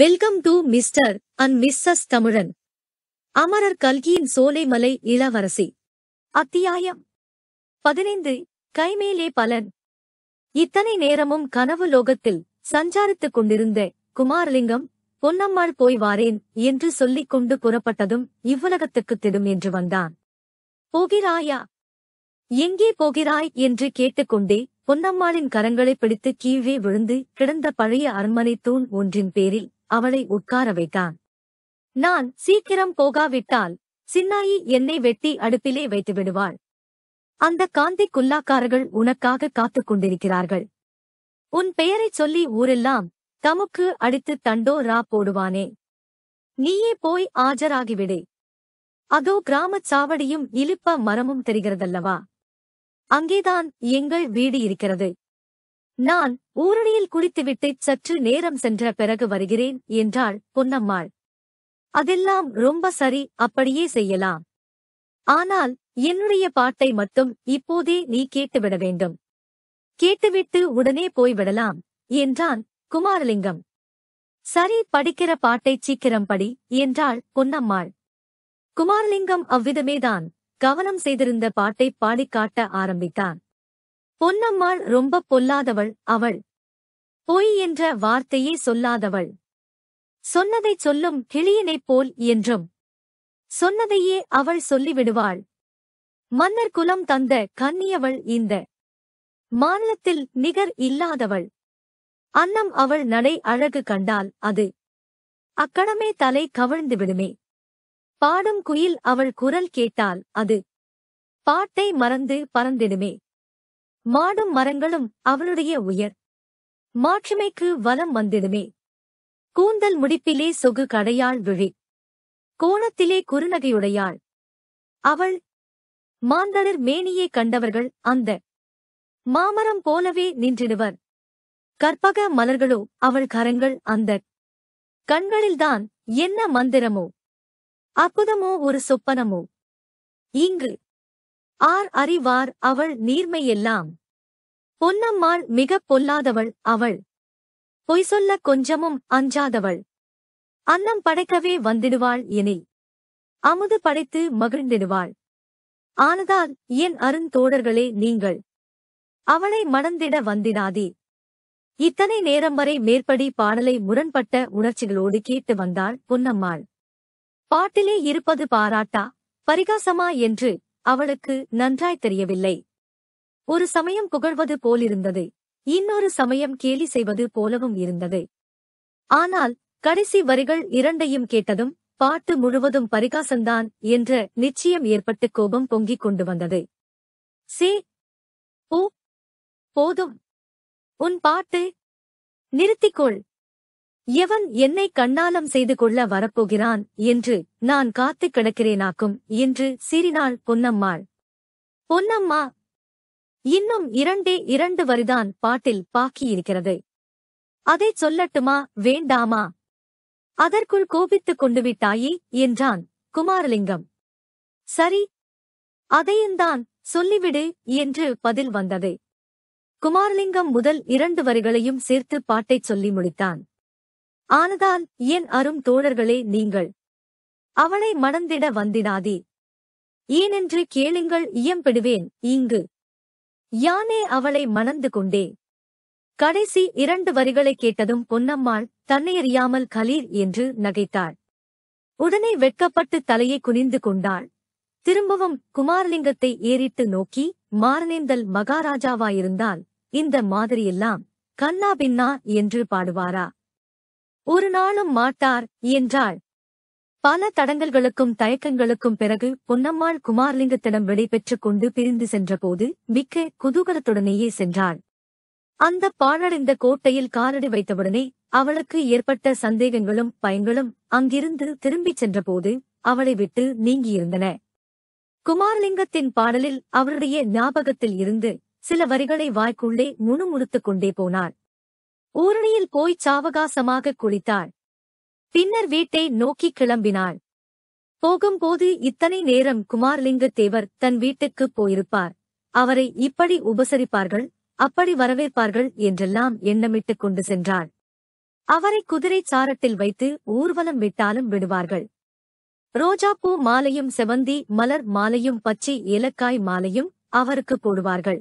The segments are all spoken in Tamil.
welcome to mister and missus Tamizhan அமரர் கல்கியின் சோலைமலை இளவரசி அத்தியாயம் பதினைந்து கைமேலே பலன் இத்தனை நேரமும் கனவு லோகத்தில் சஞ்சாரித்துக் கொண்டிருந்த குமாரலிங்கம் பொன்னம்மாள் போய் வாரேன் என்று சொல்லிக் கொண்டு புறப்பட்டதும் இவ்வுலகத்துக்கு திடும் என்று வந்தான் போகிறாயா எங்கே போகிறாய் என்று கேட்டுக்கொண்டே பொன்னம்மாளின் கரங்களை பிடித்து கீழே விழுந்து கிடந்த பழைய அரண்மனை தூண் ஒன்றின் பேரில் அவளை உட்கார வைத்தான் நான் சீக்கிரம் போகாவிட்டால் சின்னாயி என்னை வெட்டி அடுப்பிலே வைத்து விடுவாள் அந்த காந்தி குல்லாக்காரர்கள் உனக்காக காத்துக் கொண்டிருக்கிறார்கள் உன் பெயரைச் சொல்லி ஊரெல்லாம் தமுக்கு அடித்து தண்டோ ரா போடுவானே நீயே போய் ஆஜராகிவிடு அதோ கிராமச் சாவடியும் இழுப்ப மரமும் தெரிகிறதல்லவா அங்கேதான் எங்கள் வீடு இருக்கிறது நான் ஊரணியில் குளித்துவிட்டு சற்று நேரம் சென்ற பிறகு வருகிறேன் என்றாள் பொன்னம்மாள் அதெல்லாம் ரொம்ப சரி அப்படியே செய்யலாம் ஆனால் என்னுடைய பாட்டை மட்டும் இப்போதே நீ கேட்டுவிட வேண்டும் கேட்டுவிட்டு உடனே போய்விடலாம் என்றான் குமாரலிங்கம் சரி படிக்கிற பாட்டை சீக்கிரம் படி என்றாள் பொன்னம்மாள் குமாரலிங்கம் அவ்விதமேதான் கவனம் செய்திருந்த பாட்டை பாடிக்காட்ட ஆரம்பித்தான் பொன்னம்மாள் ரொம்ப பொல்லாதவள் அவள் பொய் என்ற வார்த்தையே சொல்லாதவள் சொன்னதைச் சொல்லும் கிளியினைப் போல் என்றும் சொன்னதையே அவள் சொல்லிவிடுவாள் மன்னர் குலம் தந்த கன்னியவள் இந்த மாநிலத்தில் நிகர் இல்லாதவள் அன்னம் அவள் நடை அழகு கண்டால் அது அக்கணமே தலை கவிழ்ந்து விடுமே பாடும் குயில் அவள் குரல் கேட்டால் அது பாட்டை மறந்து பறந்திடுமே மாடும் மரங்களும் அவனுடைய உயர் மாற்றுமைக்கு வலம் வந்திடுமே கூந்தல் முடிப்பிலே சொகு கடையாள் விழி கோணத்திலே குறுநகையுடையாள் அவள் மாந்தரர் மேனியை கண்டவர்கள் அந்த மாமரம் போலவே நின்றிடுவர் கற்பக மலர்களோ அவள் கரங்கள் அந்த கண்களில்தான் என்ன மந்திரமோ அற்புதமோ ஒரு சொப்பனமோ இங்கு ஆர் அறிவார் அவள் நீர்மையெல்லாம் பொன்னம்மாள் மிகப் பொல்லாதவள் அவள் பொய் சொல்ல கொஞ்சமும் அஞ்சாதவள் அன்னம் படைக்கவே வந்திடுவாள் எனில் அமுது படைத்து மகிழ்ந்திடுவாள் ஆனதால் என் அருந்தோடர்களே நீங்கள் அவளை மணந்திட வந்திடாதே இத்தனை நேரம் வரை மேற்படி பாடலை முரண்பட்ட உணர்ச்சிகளோடு கேட்டு வந்தாள் பொன்னம்மாள் பாட்டிலே இருப்பது பாராட்டா பரிகாசமா என்று அவளுக்கு நன்றாய் தெரியவில்லை ஒரு சமயம் புகழ்வது போலிருந்தது இன்னொரு சமயம் கேலி செய்வது போலவும் இருந்தது ஆனால் கடைசி வரிகள் இரண்டையும் கேட்டதும் பாட்டு முழுவதும் பரிகாசந்தான் என்ற நிச்சயம் ஏற்பட்டு கோபம் பொங்கிக் கொண்டு வந்தது சே போதும் உன் பாட்டு நிறுத்திக்கொள் எவன் என்னை கண்ணாலம் செய்து கொள்ள வரப்போகிறான் என்று நான் காத்துக் கிடக்கிறேனாக்கும் என்று சீறினாள் பொன்னம்மாள் பொன்னம்மா இன்னும் இரண்டே இரண்டு வரிதான் பாட்டில் பாக்கியிருக்கிறது அதை சொல்லட்டுமா வேண்டாமா அதற்குள் கோபித்துக் கொண்டு விட்டாயே என்றான் குமாரலிங்கம் சரி அதையும்தான் சொல்லிவிடு என்று பதில் வந்தது குமாரலிங்கம் முதல் இரண்டு வரிகளையும் சேர்த்து பாட்டைச் சொல்லி முடித்தான் ஆனதால் என் அரும் தோழர்களே நீங்கள் அவளை மணந்திட வந்தினாதே ஏனென்று கேளுங்கள் இயம்பிடுவேன் இங்கு யானே அவளை மணந்து கொண்டே கடைசி இரண்டு வரிகளை கேட்டதும் பொன்னம்மாள் தன்னையறியாமல் கலீர் என்று நகைத்தாள் உடனே வெட்கப்பட்டு தலையை குனிந்து கொண்டாள் திரும்பவும் குமாரலிங்கத்தை ஏறிட்டு நோக்கி மாரணேந்தல் மகாராஜாவாயிருந்தால் இந்த மாதிரியெல்லாம் கண்ணா பின்னா என்று பாடுவாரா ஒரு நாளும் மாட்டார் என்றாள் பல தடங்கல்களுக்கும் தயக்கங்களுக்கும் பிறகு பொன்னம்மாள் குமார்லிங்கத்திடம் விடைபெற்றுக் கொண்டு பிரிந்து சென்றபோது மிக்க குதூகலத்துடனேயே சென்றாள் அந்த பாழடைந்த கோட்டையில் காலடி வைத்தவுடனே அவளுக்கு ஏற்பட்ட சந்தேகங்களும் பயன்களும் அங்கிருந்து திரும்பிச் சென்றபோது அவளை விட்டு நீங்கியிருந்தன குமாரலிங்கத்தின் பாடலில் அவருடைய ஞாபகத்தில் இருந்து சில வரிகளை வாய்க்குள்ளே முணுமுணுத்துக் கொண்டே போனார் ஊரணியில் போய்ச் சாவகாசமாக குளித்தாள் பின்னர் வீட்டை நோக்கி கிளம்பினாள் போகும்போது இத்தனை நேரம் தேவர் தன் வீட்டுக்குப் போயிருப்பார் அவரை இப்படி உபசரிப்பார்கள் அப்படி வரவேற்பார்கள் என்றெல்லாம் எண்ணமிட்டுக் கொண்டு சென்றாள் அவரை குதிரை சாரத்தில் வைத்து ஊர்வலம் விட்டாலும் விடுவார்கள் ரோஜாப்பூ மாலையும் செவந்தி மலர் மாலையும் பச்சை ஏலக்காய் மாலையும் அவருக்கு போடுவார்கள்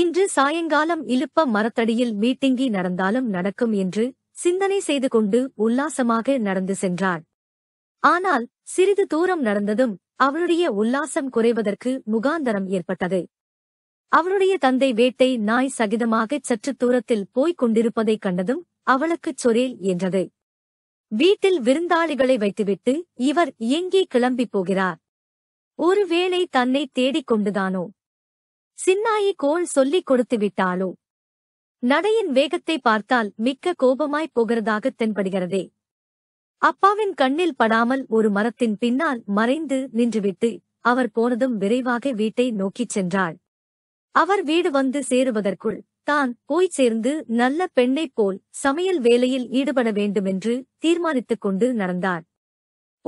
இன்று சாயங்காலம் இழுப்ப மரத்தடியில் மீட்டிங்கி நடந்தாலும் நடக்கும் என்று சிந்தனை செய்து கொண்டு உல்லாசமாக நடந்து சென்றார் ஆனால் சிறிது தூரம் நடந்ததும் அவளுடைய உல்லாசம் குறைவதற்கு முகாந்தரம் ஏற்பட்டது அவளுடைய தந்தை வேட்டை நாய் சகிதமாகச் சற்று தூரத்தில் போய்க் கொண்டிருப்பதைக் கண்டதும் அவளுக்குச் சொரேல் என்றது வீட்டில் விருந்தாளிகளை வைத்துவிட்டு இவர் எங்கே கிளம்பிப் போகிறார் ஒருவேளை தன்னை தேடிக் கொண்டுதானோ சின்னாயி கோல் சொல்லிக் கொடுத்துவிட்டாளோ நடையின் வேகத்தை பார்த்தால் மிக்க கோபமாய்ப் போகிறதாக தென்படுகிறதே அப்பாவின் கண்ணில் படாமல் ஒரு மரத்தின் பின்னால் மறைந்து நின்றுவிட்டு அவர் போனதும் விரைவாக வீட்டை நோக்கிச் சென்றாள் அவர் வீடு வந்து சேருவதற்குள் தான் போய்ச் சேர்ந்து நல்ல பெண்ணைப் போல் சமையல் வேலையில் ஈடுபட வேண்டுமென்று தீர்மானித்துக் கொண்டு நடந்தார்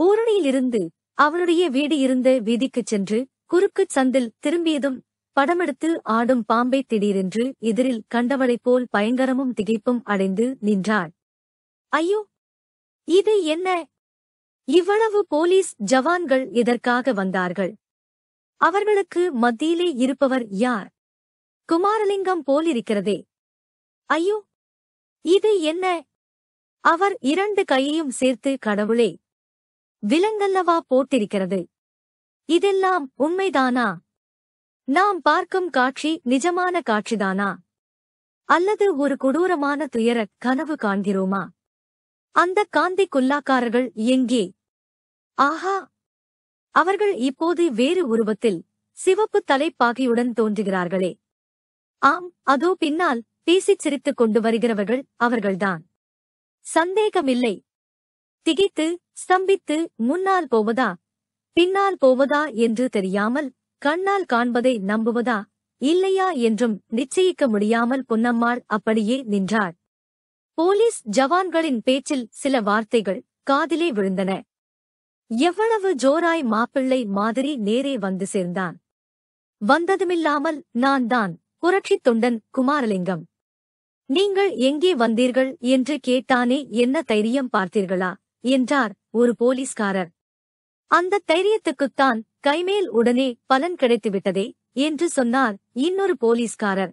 ஊரணியிலிருந்து அவனுடைய வீடு இருந்த வீதிக்குச் சென்று குறுக்குச் சந்தில் திரும்பியதும் படமெடுத்து ஆடும் பாம்பை திடீரென்று எதிரில் கண்டவரைப் போல் பயங்கரமும் திகைப்பும் அடைந்து நின்றாள் ஐயோ இது என்ன இவ்வளவு போலீஸ் ஜவான்கள் இதற்காக வந்தார்கள் அவர்களுக்கு மத்தியிலே இருப்பவர் யார் குமாரலிங்கம் போலிருக்கிறதே ஐயோ இது என்ன அவர் இரண்டு கையையும் சேர்த்து கடவுளே விலங்கல்லவா போட்டிருக்கிறது இதெல்லாம் உண்மைதானா நாம் பார்க்கும் காட்சி நிஜமான காட்சிதானா அல்லது ஒரு கொடூரமான துயர கனவு காண்கிறோமா அந்த காந்தி கொல்லாக்காரர்கள் எங்கே ஆஹா அவர்கள் இப்போது வேறு உருவத்தில் சிவப்பு தலைப்பாகையுடன் தோன்றுகிறார்களே ஆம் அதோ பின்னால் பேசிச் சிரித்துக் கொண்டு வருகிறவர்கள் அவர்கள்தான் சந்தேகமில்லை திகைத்து ஸ்தம்பித்து முன்னால் போவதா பின்னால் போவதா என்று தெரியாமல் கண்ணால் காண்பதை நம்புவதா இல்லையா என்றும் நிச்சயிக்க முடியாமல் பொன்னம்மாள் அப்படியே நின்றாள் போலீஸ் ஜவான்களின் பேச்சில் சில வார்த்தைகள் காதிலே விழுந்தன எவ்வளவு ஜோராய் மாப்பிள்ளை மாதிரி நேரே வந்து சேர்ந்தான் வந்ததுமில்லாமல் நான் தான் புரட்சித் தொண்டன் குமாரலிங்கம் நீங்கள் எங்கே வந்தீர்கள் என்று கேட்டானே என்ன தைரியம் பார்த்தீர்களா என்றார் ஒரு போலீஸ்காரர் அந்த தைரியத்துக்குத்தான் கைமேல் உடனே பலன் கிடைத்துவிட்டதே என்று சொன்னார் இன்னொரு போலீஸ்காரர்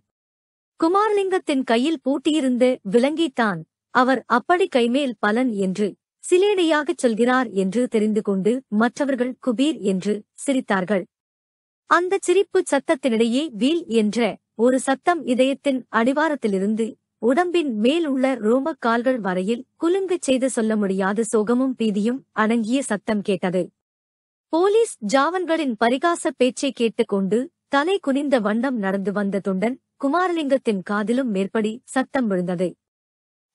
குமாரலிங்கத்தின் கையில் பூட்டியிருந்து விளங்கித்தான் அவர் அப்படி கைமேல் பலன் என்று சிலேடையாகச் சொல்கிறார் என்று தெரிந்து கொண்டு மற்றவர்கள் குபீர் என்று சிரித்தார்கள் அந்த சிரிப்பு சத்தத்தினிடையே வீல் என்ற ஒரு சத்தம் இதயத்தின் அடிவாரத்திலிருந்து உடம்பின் மேல் உள்ள ரோம கால்கள் வரையில் குலுங்கச் செய்து சொல்ல முடியாத சோகமும் பீதியும் அடங்கிய சத்தம் கேட்டது போலீஸ் ஜாவன்களின் பரிகாச பேச்சை கேட்டுக்கொண்டு தலை குனிந்த வண்ணம் நடந்து வந்த துண்டன் குமாரலிங்கத்தின் காதிலும் மேற்படி சத்தம் விழுந்தது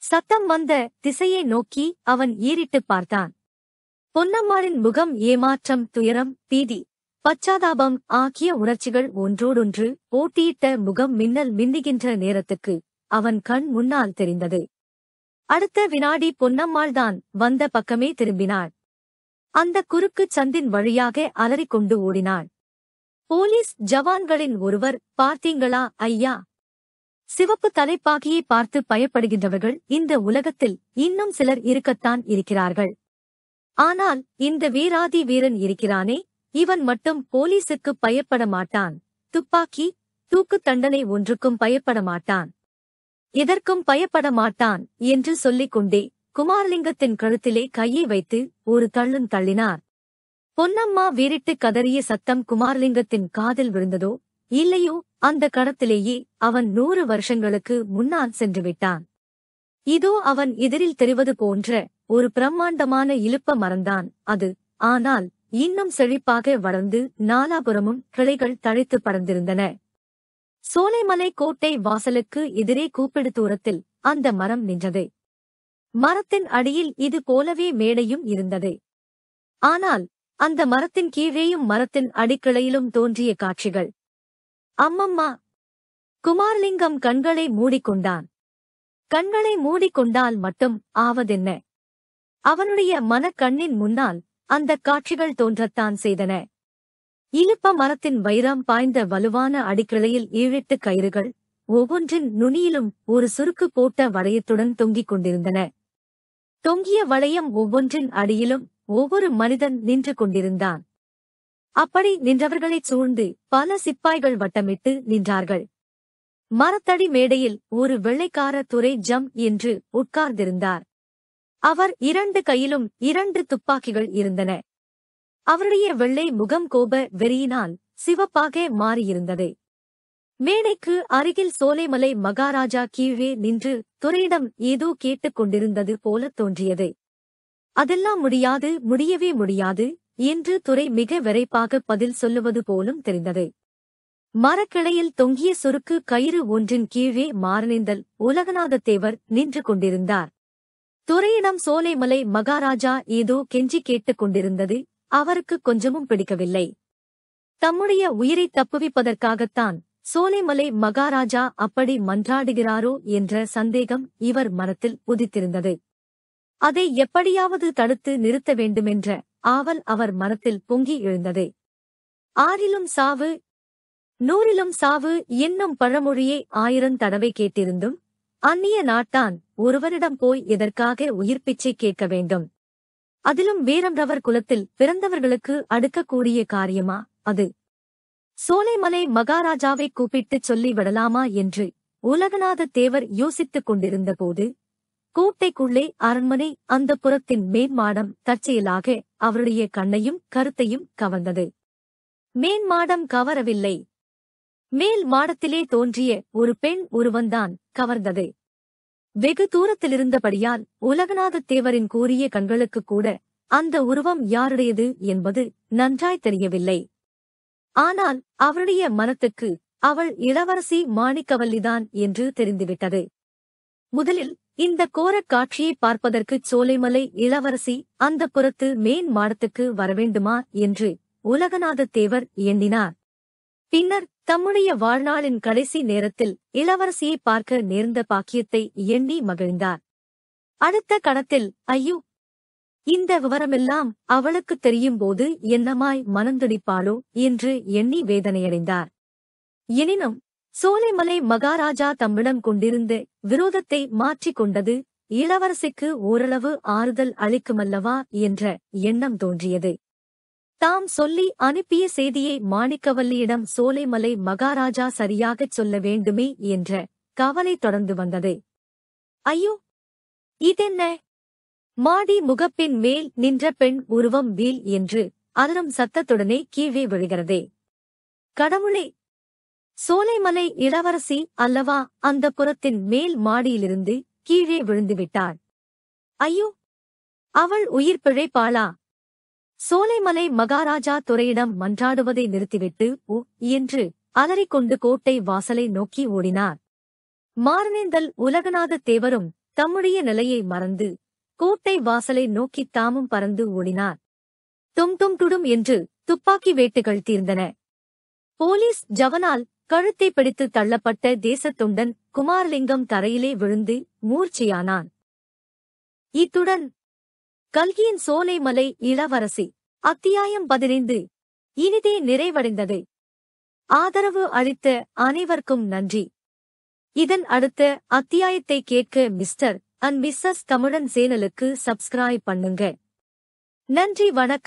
சத்தம் வந்த திசையை நோக்கி அவன் ஈரிட்டு பார்த்தான் பொன்னம்மாளின் முகம் ஏமாற்றம் துயரம் பீதி பச்சாதாபம் ஆகிய உணர்ச்சிகள் ஒன்றோடொன்று போட்டியிட்ட முகம் மின்னல் மின்னுகின்ற நேரத்துக்கு அவன் கண் முன்னால் தெரிந்தது அடுத்த வினாடி பொன்னம்மாள்தான் வந்த பக்கமே திரும்பினாள் அந்த குறுக்கு சந்தின் வழியாக அலறிக்கொண்டு ஓடினாள் போலீஸ் ஜவான்களின் ஒருவர் பார்த்தீங்களா ஐயா சிவப்பு தலைப்பாகியை பார்த்து பயப்படுகின்றவர்கள் இந்த உலகத்தில் இன்னும் சிலர் இருக்கத்தான் இருக்கிறார்கள் ஆனால் இந்த வீராதி வீரன் இருக்கிறானே இவன் மட்டும் போலீசுக்கு பயப்பட மாட்டான் துப்பாக்கி தூக்கு தண்டனை ஒன்றுக்கும் பயப்பட மாட்டான் எதற்கும் பயப்பட மாட்டான் என்று சொல்லிக் கொண்டே குமாரலிங்கத்தின் கழுத்திலே கையை வைத்து ஒரு தள்ளும் தள்ளினார் பொன்னம்மா வீரிட்டு கதறிய சத்தம் குமாரலிங்கத்தின் காதில் விழுந்ததோ இல்லையோ அந்த கடத்திலேயே அவன் நூறு வருஷங்களுக்கு முன்னால் சென்று விட்டான் இதோ அவன் எதிரில் தெரிவது போன்ற ஒரு பிரம்மாண்டமான இழுப்ப மரந்தான் அது ஆனால் இன்னும் செழிப்பாக வளர்ந்து நாலாபுரமும் கிளைகள் தழைத்து பறந்திருந்தன சோலைமலை கோட்டை வாசலுக்கு எதிரே கூப்பிடு தூரத்தில் அந்த மரம் நின்றது மரத்தின் அடியில் இது போலவே மேடையும் இருந்தது ஆனால் அந்த மரத்தின் கீழேயும் மரத்தின் அடிக்கிளையிலும் தோன்றிய காட்சிகள் அம்மம்மா குமார்லிங்கம் கண்களை மூடிக்கொண்டான் கண்களை மூடிக்கொண்டால் மட்டும் ஆவதென்ன அவனுடைய மனக்கண்ணின் முன்னால் அந்தக் காட்சிகள் தோன்றத்தான் செய்தன இழுப்ப மரத்தின் வைரம் பாய்ந்த வலுவான அடிக்கிளையில் ஈழெட்டு கயிறுகள் ஒவ்வொன்றின் நுனியிலும் ஒரு சுருக்கு போட்ட வளையத்துடன் தொங்கிக் கொண்டிருந்தன தொங்கிய வளையம் ஒவ்வொன்றின் அடியிலும் ஒவ்வொரு மனிதன் நின்று கொண்டிருந்தான் அப்படி நின்றவர்களைச் சூழ்ந்து பல சிப்பாய்கள் வட்டமிட்டு நின்றார்கள் மரத்தடி மேடையில் ஒரு வெள்ளைக்கார துறை ஜம் என்று உட்கார்ந்திருந்தார் அவர் இரண்டு கையிலும் இரண்டு துப்பாக்கிகள் இருந்தன அவருடைய வெள்ளை முகம் கோப வெறியினால் சிவப்பாக மாறியிருந்தது மேடைக்கு அருகில் சோலைமலை மகாராஜா கீழே நின்று துறையிடம் ஏதோ கேட்டுக் கொண்டிருந்தது போல தோன்றியது அதெல்லாம் முடியாது முடியவே முடியாது என்று துறை மிக விரைப்பாக பதில் சொல்லுவது போலும் தெரிந்தது மரக்கிளையில் தொங்கிய சுருக்கு கயிறு ஒன்றின் கீழே மாரணிந்தல் உலகநாதத்தேவர் நின்று கொண்டிருந்தார் துறையிடம் சோலைமலை மகாராஜா ஏதோ கெஞ்சி கேட்டுக் கொண்டிருந்தது அவருக்கு கொஞ்சமும் பிடிக்கவில்லை தம்முடைய உயிரை தப்புவிப்பதற்காகத்தான் சோலைமலை மகாராஜா அப்படி மன்றாடுகிறாரோ என்ற சந்தேகம் இவர் மனத்தில் உதித்திருந்தது அதை எப்படியாவது தடுத்து நிறுத்த வேண்டுமென்ற ஆவல் அவர் மனத்தில் பொங்கி எழுந்தது ஆறிலும் சாவு நூறிலும் சாவு என்னும் பழமொழியை ஆயிரம் தடவை கேட்டிருந்தும் அந்நிய நாட்டான் ஒருவரிடம் போய் எதற்காக உயிர் கேட்க வேண்டும் அதிலும் வேறன்றவர் குலத்தில் பிறந்தவர்களுக்கு அடுக்கக்கூடிய காரியமா அது சோலைமலை மகாராஜாவை கூப்பிட்டுச் சொல்லிவிடலாமா என்று உலகநாத தேவர் யோசித்துக் கொண்டிருந்தபோது கோட்டைக்குள்ளே அரண்மனை அந்த புறத்தின் மேன்மாடம் தற்செயலாக அவருடைய கண்ணையும் கருத்தையும் கவர்ந்தது மேன்மாடம் கவரவில்லை மேல் மாடத்திலே தோன்றிய ஒரு பெண் உருவந்தான் கவர்ந்தது வெகு தூரத்திலிருந்தபடியால் உலகநாத தேவரின் கூறிய கண்களுக்கு கூட அந்த உருவம் யாருடையது என்பது நன்றாய் தெரியவில்லை ஆனால் அவருடைய மனத்துக்கு அவள் இளவரசி மாணிக்கவல்லிதான் என்று தெரிந்துவிட்டது முதலில் இந்த கோரக் காட்சியை பார்ப்பதற்குச் சோலைமலை இளவரசி அந்த புறத்து மேன் மாடத்துக்கு வரவேண்டுமா என்று உலகநாத தேவர் எண்ணினார் பின்னர் தம்முடைய வாழ்நாளின் கடைசி நேரத்தில் இளவரசியை பார்க்க நேர்ந்த பாக்கியத்தை எண்ணி மகிழ்ந்தார் அடுத்த கணத்தில் ஐயோ இந்த விவரமெல்லாம் அவளுக்கு போது என்னமாய் மனந்துடிப்பாளோ என்று எண்ணி வேதனையடைந்தார் எனினும் சோலைமலை மகாராஜா தம்மிடம் கொண்டிருந்த விரோதத்தை மாற்றிக் கொண்டது இளவரசிக்கு ஓரளவு ஆறுதல் அளிக்குமல்லவா என்ற எண்ணம் தோன்றியது தாம் சொல்லி அனுப்பிய செய்தியை மாணிக்கவல்லியிடம் சோலைமலை மகாராஜா சரியாகச் சொல்ல வேண்டுமே என்ற கவலை தொடர்ந்து வந்தது ஐயோ இதென்ன மாடி முகப்பின் மேல் நின்ற பெண் உருவம் வீல் என்று அதனும் சத்தத்துடனே கீழே விழுகிறதே கடவுளே சோலைமலை இளவரசி அல்லவா அந்த புறத்தின் மேல் மாடியிலிருந்து கீழே விழுந்துவிட்டார் ஐயோ அவள் உயிர் பிழைப்பாளா சோலைமலை மகாராஜா துறையிடம் மன்றாடுவதை நிறுத்திவிட்டு உ என்று அலறிக்கொண்டு கோட்டை வாசலை நோக்கி ஓடினார் மாரணேந்தல் உலகநாத தேவரும் தம்முடைய நிலையை மறந்து கோட்டை வாசலை நோக்கி தாமும் பறந்து ஓடினார் தும் தும் டுடும் என்று துப்பாக்கி வேட்டுகள் தீர்ந்தன போலீஸ் ஜவனால் கழுத்தை பிடித்து தள்ளப்பட்ட தேசத்துண்டன் குமாரலிங்கம் தரையிலே விழுந்து மூர்ச்சியானான் இத்துடன் கல்கியின் சோலைமலை இளவரசி அத்தியாயம் பதினைந்து இனிதே நிறைவடைந்தது ஆதரவு அளித்த அனைவருக்கும் நன்றி இதன் அடுத்த அத்தியாயத்தை கேட்க மிஸ்டர் அண்ட் மிஸ்ஸஸ் தமிழன் சேனலுக்கு சப்ஸ்கிரைப் பண்ணுங்க நன்றி வணக்கம்